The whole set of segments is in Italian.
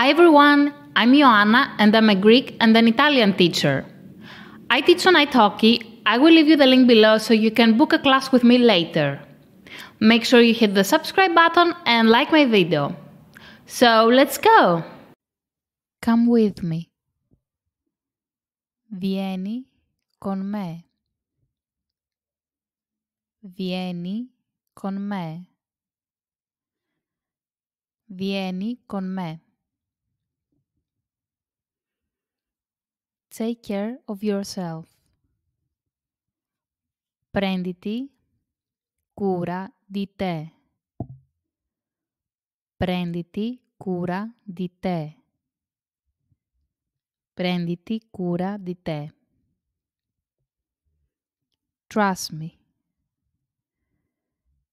Hi everyone, I'm Ioanna and I'm a Greek and an Italian teacher. I teach on italki. I will leave you the link below so you can book a class with me later. Make sure you hit the subscribe button and like my video. So let's go! Come with me. Vieni con me. Vieni con me. Vieni con me. Take care of yourself. Prenditi cura di te. Prenditi cura di te. Prenditi cura di te. Trust me.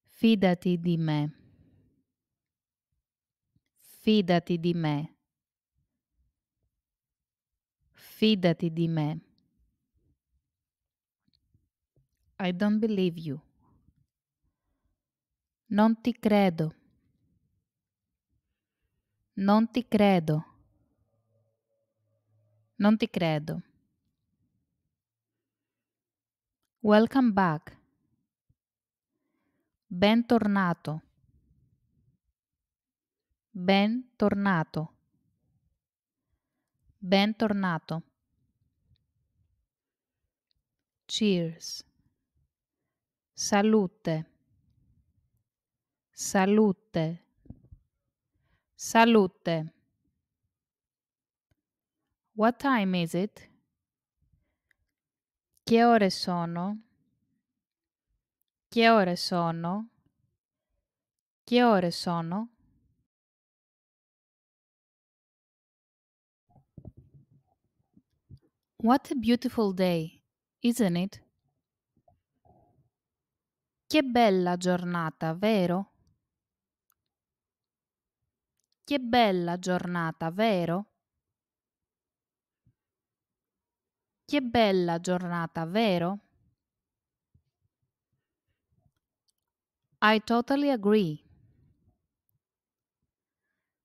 Fidati di me. Fidati di me. Fidati di me. I don't believe you. Non ti credo. Non ti credo. Non ti credo. Welcome back. Bentornato. Bentornato. Bentornato. Cheers. Salute. Salute. Salute. What time is it? Che ore sono? Che ore sono? Che ore sono? What a beautiful day! Isn't it? Che bella giornata, vero? Che bella giornata, vero? Che bella giornata, vero? I totally agree.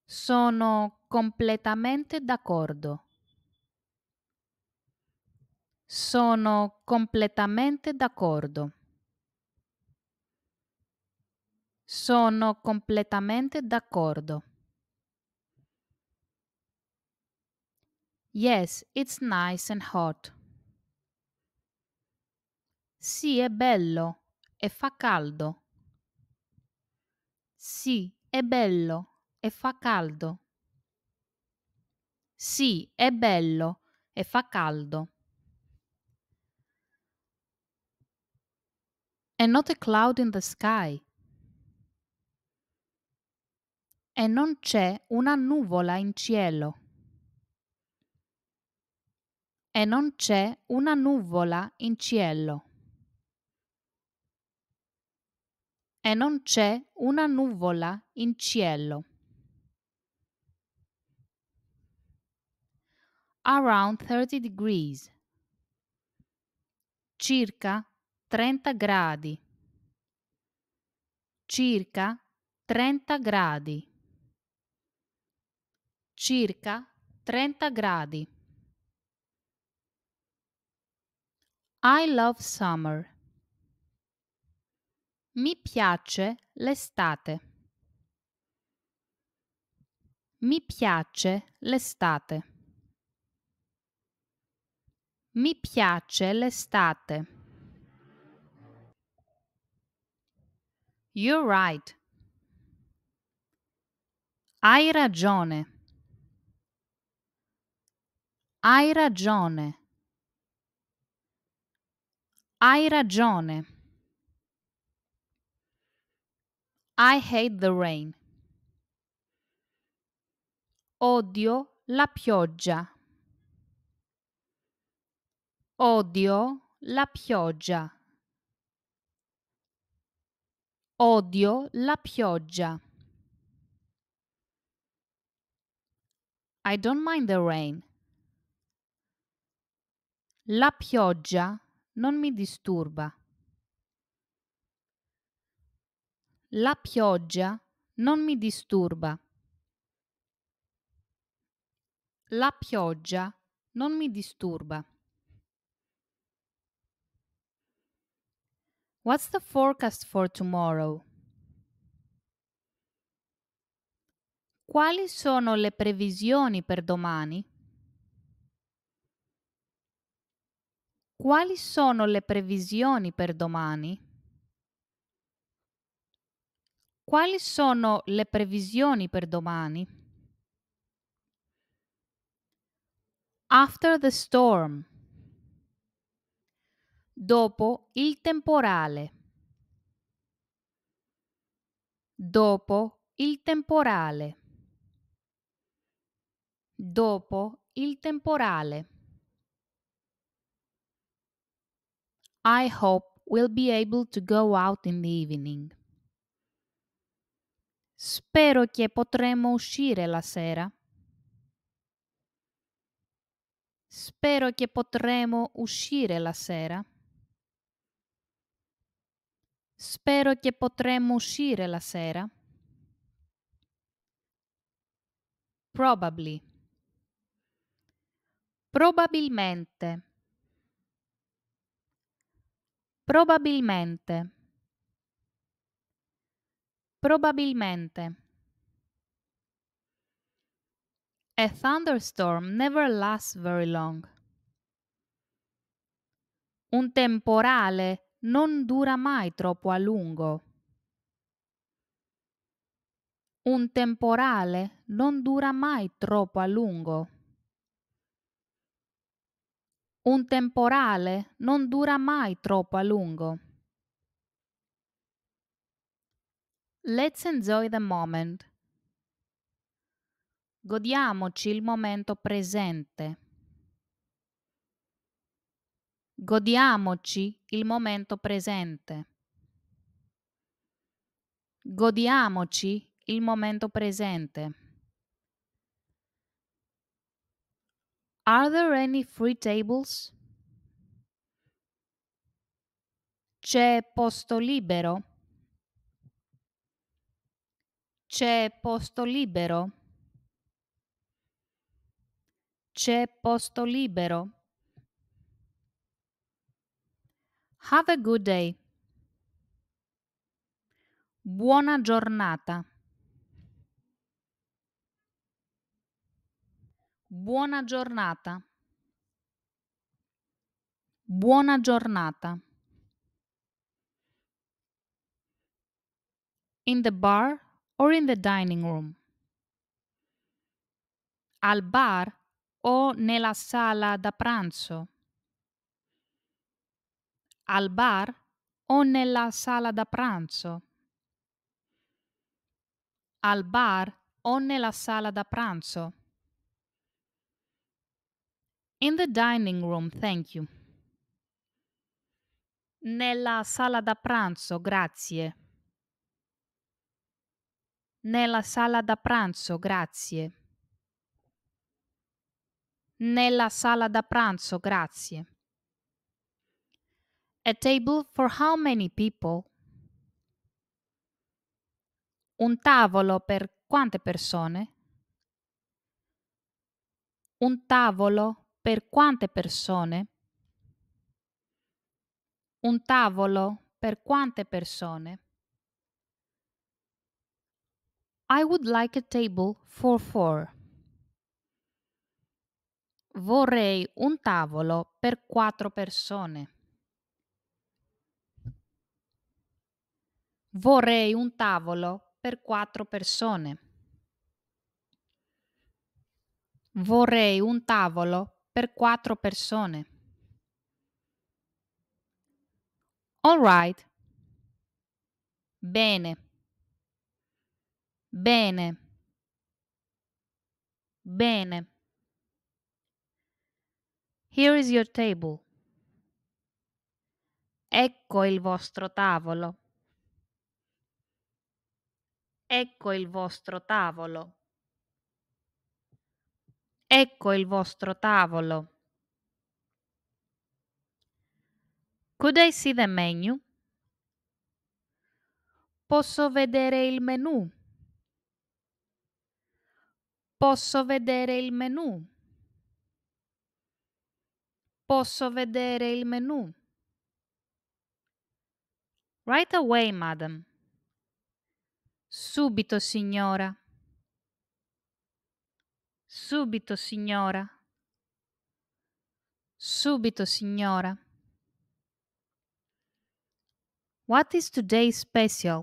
Sono completamente d'accordo. Sono completamente d'accordo. Sono completamente d'accordo. Yes, it's nice and hot. Sì, è bello e fa caldo. Sì, è bello e fa caldo. Sì, è bello e fa caldo. and not a cloud in the sky. E non c'è una nuvola in cielo. E non c'è una nuvola in cielo. E non c'è una nuvola in cielo. Around 30 degrees. Circa 30 gradi circa 30 gradi circa 30 gradi I love summer mi piace l'estate. Mi piace l'estate. Mi piace l'estate. You're right. Hai ragione. Hai ragione. Hai ragione. I hate the rain. Odio la pioggia. Odio la pioggia. Odio la pioggia. I don't mind the rain. La pioggia non mi disturba. La pioggia non mi disturba. La pioggia non mi disturba. What's the forecast for tomorrow? Quali sono le previsioni per domani? Quali sono le previsioni per domani? Quali sono le previsioni per domani? After the storm. Dopo il temporale. Dopo il temporale. Dopo il temporale. I hope we'll be able to go out in the evening. Spero che potremo uscire la sera. Spero che potremo uscire la sera. Spero che potremo uscire la sera. Probably. Probabilmente. Probabilmente. Probabilmente. A thunderstorm never lasts very long. Un temporale non dura mai troppo a lungo. Un temporale non dura mai troppo a lungo. Un temporale non dura mai troppo a lungo. Let's enjoy the moment. Godiamoci il momento presente. Godiamoci il momento presente. Godiamoci il momento presente. Are there any free tables? C'è posto libero? C'è posto libero? C'è posto libero? Have a good day. Buona giornata. Buona giornata. Buona giornata. In the bar or in the dining room. Al bar o nella sala da pranzo al bar o nella sala da pranzo? Al bar o nella sala da pranzo? In the dining room, thank you. Nella sala da pranzo, grazie. Nella sala da pranzo, grazie. Nella sala da pranzo, grazie. A table for how many people? Un tavolo per quante persone? Un tavolo per quante persone? Un tavolo per quante persone? I would like a table for four. Vorrei un tavolo per quattro persone. Vorrei un tavolo per quattro persone. Vorrei un tavolo per quattro persone. All right. Bene. Bene. Bene. Here is your table. Ecco il vostro tavolo. Ecco il vostro tavolo. Ecco il vostro tavolo. Could I see the menu? Posso vedere il menu? Posso vedere il menu? Posso vedere il menu? Right away, madam. Subito, signora. Subito, signora. Subito, signora. What is today's special?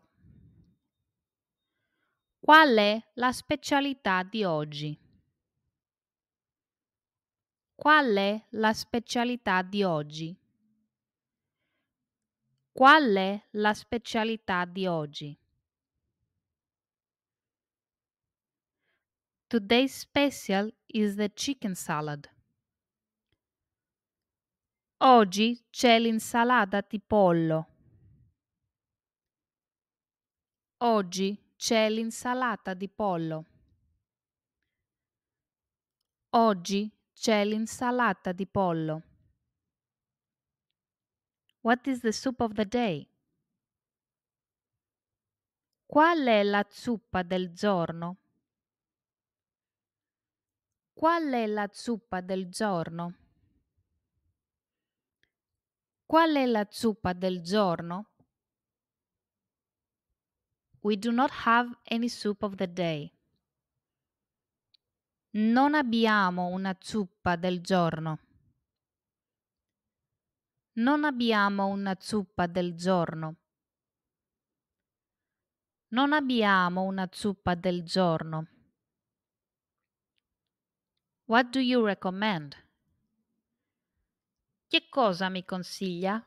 Qual è la specialità di oggi? Qual è la specialità di oggi? Qual è la specialità di oggi? Today's special is the chicken salad. Oggi c'è l'insalata di pollo. Oggi c'è l'insalata di pollo. Oggi c'è l'insalata di pollo. What is the soup of the day? Qual è la zuppa del giorno? Qual è la zuppa del giorno? Qual è la zuppa del giorno? We do not have any soup of the day. Non abbiamo una zuppa del giorno. Non abbiamo una zuppa del giorno. Non abbiamo una zuppa del giorno. What do you recommend? Che cosa mi consiglia?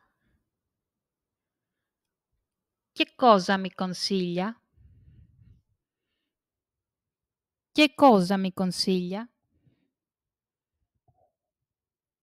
Che cosa mi consiglia? Che cosa mi consiglia?